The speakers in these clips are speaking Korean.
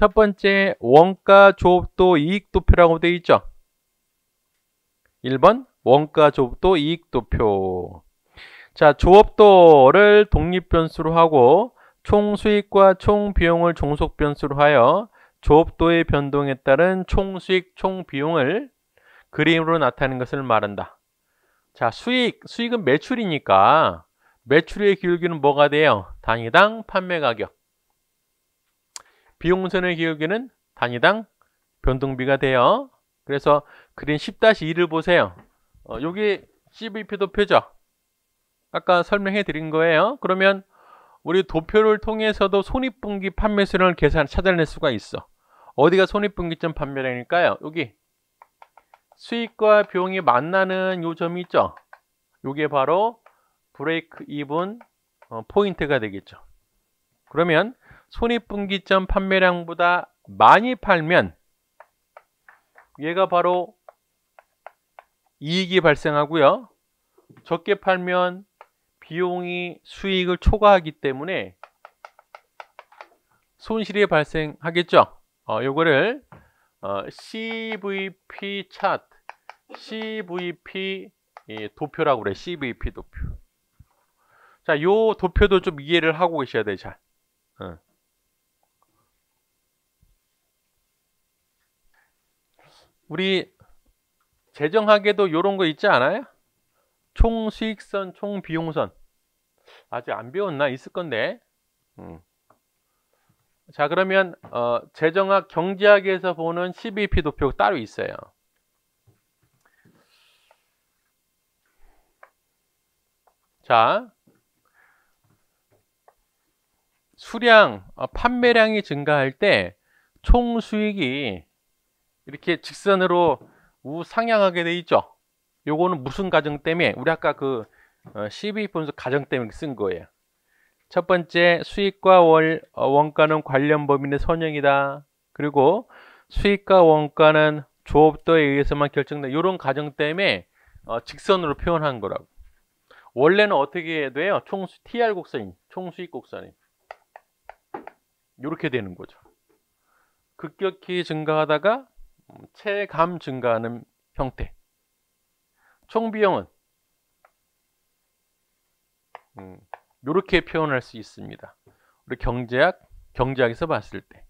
첫 번째 원가 조업도 이익도표라고 되어 있죠. 1번 원가 조업도 이익도표 자 조업도를 독립변수로 하고 총수익과 총비용을 종속변수로 하여 조업도의 변동에 따른 총수익, 총비용을 그림으로 나타내는 것을 말한다. 자, 수익, 수익은 매출이니까 매출의 기울기는 뭐가 돼요? 단위당 판매가격. 비용선의 기울기는 단위당 변동비가 돼요. 그래서 그린 10-2를 보세요. 어, 여기 CVP 도표죠. 아까 설명해 드린 거예요. 그러면 우리 도표를 통해서도 손익분기 판매 수량을 계산 찾아낼 수가 있어. 어디가 손익분기점 판매량일까요? 여기 수익과 비용이 만나는 요점이 있죠. 이게 바로 브레이크 이븐 어, 포인트가 되겠죠. 그러면 손익분기점 판매량보다 많이 팔면 얘가 바로 이익이 발생하고요. 적게 팔면 비용이 수익을 초과하기 때문에 손실이 발생하겠죠. 어, 요거를 어, CVP 차트, CVP 예, 도표라고 그래. CVP 도표. 자, 요 도표도 좀 이해를 하고 계셔야 돼, 잘. 어. 우리 재정학에도 이런 거 있지 않아요? 총수익선, 총비용선. 아직 안 배웠나? 있을 건데. 음. 자 그러면 어, 재정학 경제학에서 보는 CBP 도표 따로 있어요. 자 수량, 어, 판매량이 증가할 때 총수익이 이렇게 직선으로 우상향하게 돼 있죠. 요거는 무슨 가정 때문에 우리 아까 그 12분 어, 수 가정 때문에 쓴 거예요. 첫 번째 수익과 월, 어, 원가는 관련 범인의 선형이다. 그리고 수익과 원가는 조업도에 의해서만 결정된 이런 가정 때문에 어, 직선으로 표현한 거라고. 원래는 어떻게 돼요? 총수 TR 곡선인, 총수익 곡선인. 이렇게 되는 거죠. 급격히 증가하다가 어, 체감 증가하는 형태 총 비용은 이렇게 음, 표현할 수 있습니다. 우리 경제학, 경제학에서 봤을 때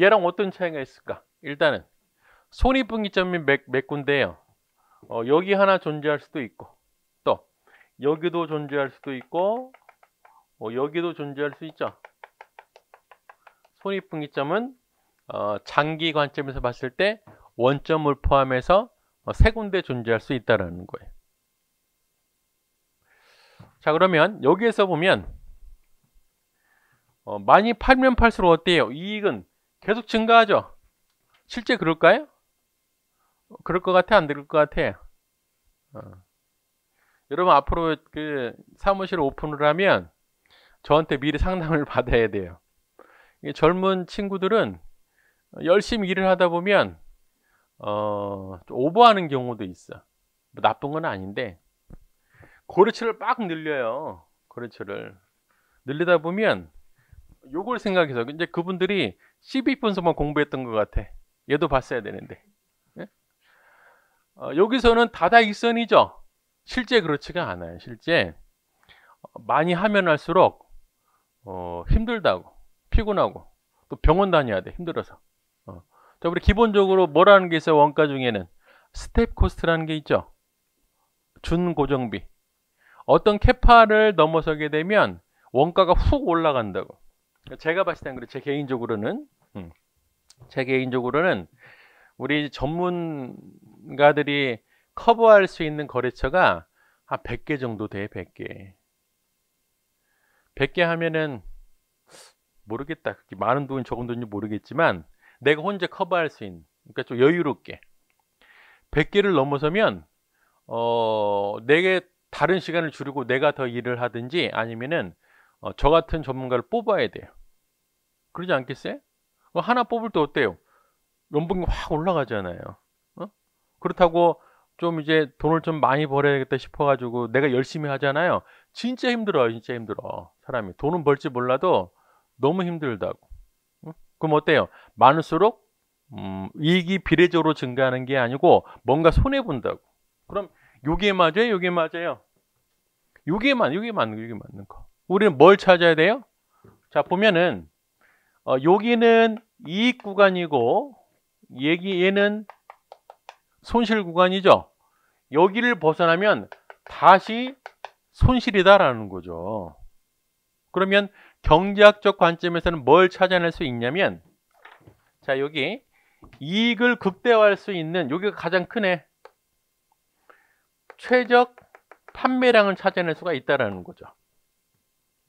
얘랑 어떤 차이가 있을까? 일단은 손익분기점이 몇, 몇 군데예요. 어, 여기 하나 존재할 수도 있고 또 여기도 존재할 수도 있고 어, 여기도 존재할 수 있죠. 손익분기점은 어, 장기 관점에서 봤을 때 원점을 포함해서 어, 세 군데 존재할 수 있다는 거예요. 자 그러면 여기에서 보면 어, 많이 팔면 팔수록 어때요? 이익은 계속 증가하죠? 실제 그럴까요? 그럴 것 같아? 안 그럴 것 같아? 어. 여러분 앞으로 그 사무실 오픈을 하면 저한테 미리 상담을 받아야 돼요. 젊은 친구들은 열심히 일을 하다 보면 어, 오버하는 경우도 있어. 뭐 나쁜 건 아닌데 고래치를빡 늘려요. 고래치를 늘리다 보면 요걸 생각해서 이제 그분들이 12분서만 공부했던 것 같아. 얘도 봤어야 되는데. 네? 어, 여기서는 다다익선이죠. 실제 그렇지가 않아요. 실제 많이 하면 할수록 어, 힘들다고 피곤하고 또 병원 다녀야 돼 힘들어서 자, 우리 기본적으로 뭐라는 게 있어요? 원가 중에는 스텝 코스트라는 게 있죠. 준 고정비. 어떤 캐파를 넘어서게 되면 원가가 훅 올라간다고. 그러니까 제가 봤을 땐 그래. 제 개인적으로는 음. 제 개인적으로는 우리 전문가들이 커버할 수 있는 거래처가 한 100개 정도 돼, 100개. 100개 하면은 모르겠다. 많은 돈, 적은 돈인지 모르겠지만 내가 혼자 커버할 수 있는 그러니까 좀 여유롭게 100개를 넘어서면 어 내게 다른 시간을 줄이고 내가 더 일을 하든지 아니면은 어, 저 같은 전문가를 뽑아야 돼요. 그러지 않겠어요? 어, 하나 뽑을 때 어때요? 연봉이 확 올라가잖아요. 어? 그렇다고 좀 이제 돈을 좀 많이 벌어야겠다 싶어가지고 내가 열심히 하잖아요. 진짜 힘들어요. 진짜 힘들어. 사람이 돈은 벌지 몰라도 너무 힘들다고. 그럼 어때요? 많을수록 음, 이익이 비례적으로 증가하는 게 아니고 뭔가 손해 본다고. 그럼 요게 맞아요? 요게 맞아요? 요게 맞, 요게 맞는 요게 맞는 거. 우리는 뭘 찾아야 돼요? 자 보면은 어, 여기는 이익 구간이고 얘기 얘는 손실 구간이죠. 여기를 벗어나면 다시 손실이다라는 거죠. 그러면 경제학적 관점에서는 뭘 찾아낼 수 있냐면 자 여기 이익을 극대화할 수 있는 여기가 가장 큰애 최적 판매량을 찾아낼 수가 있다라는 거죠.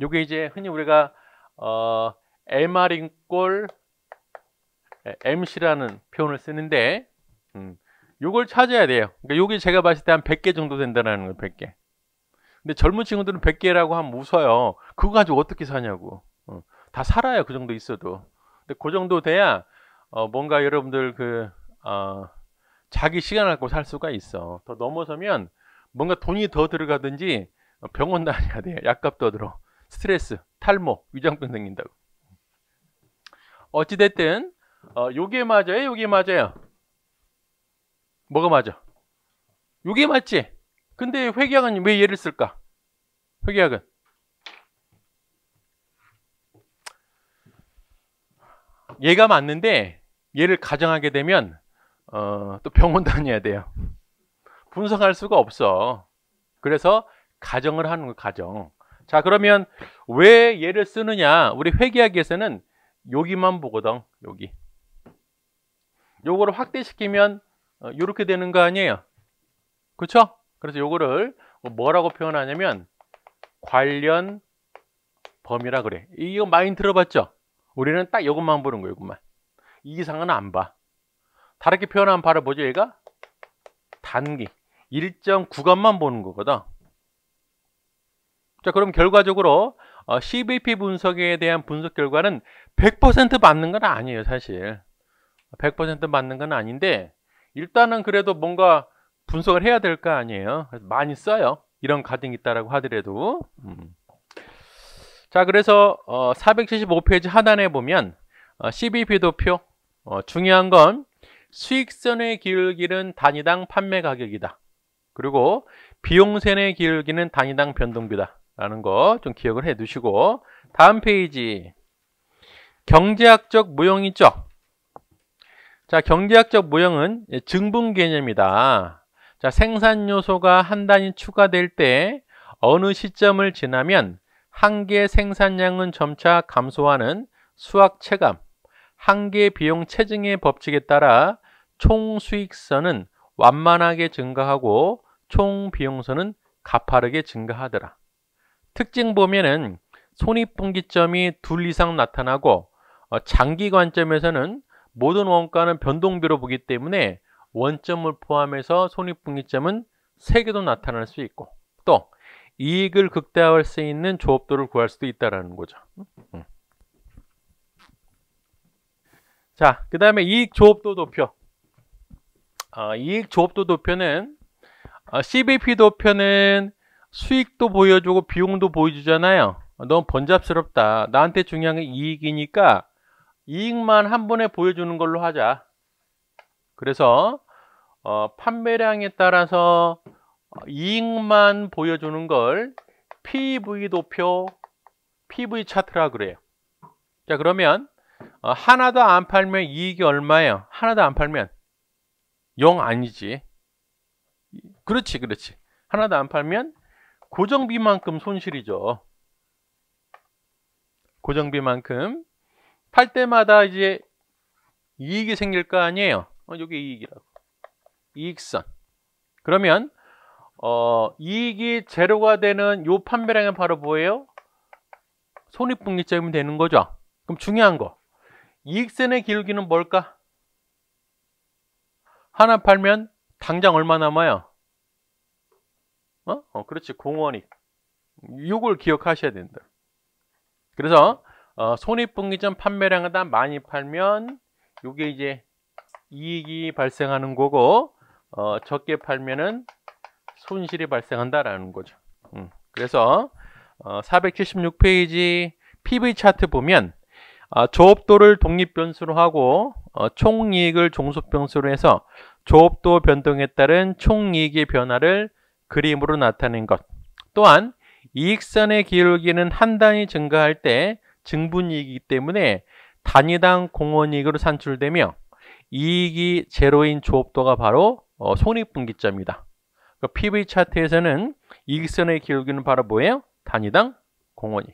이게 이제 흔히 우리가 어, MR인 꼴 MC라는 표현을 쓰는데 음, 이걸 찾아야 돼요. 그러니까 여게 제가 봤을 때 한 100개 정도 된다는 거 100개. 근데 젊은 친구들은 100개라고 하면 웃어요. 그거 가지고 어떻게 사냐고. 어, 다 살아요. 그 정도 있어도. 근데 그 정도 돼야 어, 뭔가 여러분들 그 어, 자기 시간 을 갖고 살 수가 있어. 더 넘어서면 뭔가 돈이 더 들어가든지 어, 병원 다녀야 돼. 요 약값 더 들어. 스트레스, 탈모, 위장병 생긴다고. 어찌됐든 어, 요게 맞아요? 요게 맞아요? 뭐가 맞아? 요게 맞지? 근데 회계학은 왜 얘를 쓸까? 회계학은 얘가 맞는데 얘를 가정하게 되면 어, 또 병원 다녀야 돼요. 분석할 수가 없어. 그래서 가정을 하는 거 가정. 자 그러면 왜 얘를 쓰느냐? 우리 회계학에서는 여기만 보거든. 여기. 요거를 확대시키면 이렇게 어, 되는 거 아니에요? 그렇죠? 그래서 요거를 뭐 뭐라고 표현하냐면 관련 범위라 그래. 이거 많이 들어봤죠? 우리는 딱 이것만 보는 거예요, 이것만. 이상은 이안 봐. 다르게 표현하면 바로 뭐죠, 얘가? 단기. 일정 구간만 보는 거거든. 자, 그럼 결과적으로 어, CBP 분석에 대한 분석 결과는 100% 맞는 건 아니에요, 사실. 100% 맞는 건 아닌데 일단은 그래도 뭔가 분석을 해야 될 거 아니에요. 그래서 많이 써요. 이런 가등이 있다라고 하더라도. 음. 자, 그래서 어, 475페이지 하단에 보면 어, CBP 도표 어, 중요한 건 수익선의 기울기는 단위당 판매 가격이다. 그리고 비용선의 기울기는 단위당 변동비다. 라는 거 좀 기억을 해 두시고 다음 페이지 경제학적 모형이죠. 자, 경제학적 모형은 증분 개념이다. 자, 생산 요소가 한 단위 추가될 때 어느 시점을 지나면 한 개 생산량은 점차 감소하는 수학 체감, 한 개 비용 체증의 법칙에 따라 총 수익선은 완만하게 증가하고 총 비용선은 가파르게 증가하더라. 특징 보면은 손익분기점이 둘 이상 나타나고 어, 장기 관점에서는 모든 원가는 변동비로 보기 때문에 원점을 포함해서 손익분기점은 3개도 나타날 수 있고 또 이익을 극대화할 수 있는 조업도를 구할 수도 있다는 라 거죠. 음. 자, 그 다음에 이익 조업도 도표. 아, 이익 조업도 도표는 아, CBP 도표는 수익도 보여주고 비용도 보여주잖아요. 너무 번잡스럽다. 나한테 중요한 게 이익이니까 이익만 한 번에 보여주는 걸로 하자. 그래서 어, 판매량에 따라서 어, 이익만 보여주는 걸 PV 도표, PV 차트라 그래요. 자 그러면 어, 하나도 안 팔면 이익이 얼마예요? 하나도 안 팔면 0 아니지. 그렇지 그렇지. 하나도 안 팔면 고정비만큼 손실이죠. 고정비만큼 팔 때마다 이제 이익이 생길 거 아니에요. 어, 이게 이익이라고. 이익선. 그러면 어, 이익이 제로가 되는 요 판매량이 바로 뭐예요? 손익분기점이 되는 거죠. 그럼 중요한 거. 이익선의 길기는 뭘까? 하나 팔면 당장 얼마 남아요? 어? 어 그렇지. 공원이이걸 기억하셔야 된다. 그래서 어, 손익분기점 판매량을 다 많이 팔면 이게 이제 이익이 발생하는 거고 어, 적게 팔면은 손실이 발생한다라는 거죠. 음, 그래서 어, 476페이지 PV 차트 보면 아, 조업도를 독립 변수로 하고 어, 총이익을 종속 변수로 해서 조업도 변동에 따른 총이익의 변화를 그림으로 나타낸 것. 또한 이익선의 기울기는 한 단위 증가할 때 증분이익이기 때문에 단위당 공원이익으로 산출되며 이익이 제로인 조업도가 바로 어, 손익분기점이다. 그 그러니까 PV 차트에서는 이익선의 기울기는 바로 뭐예요? 단위당 공원이.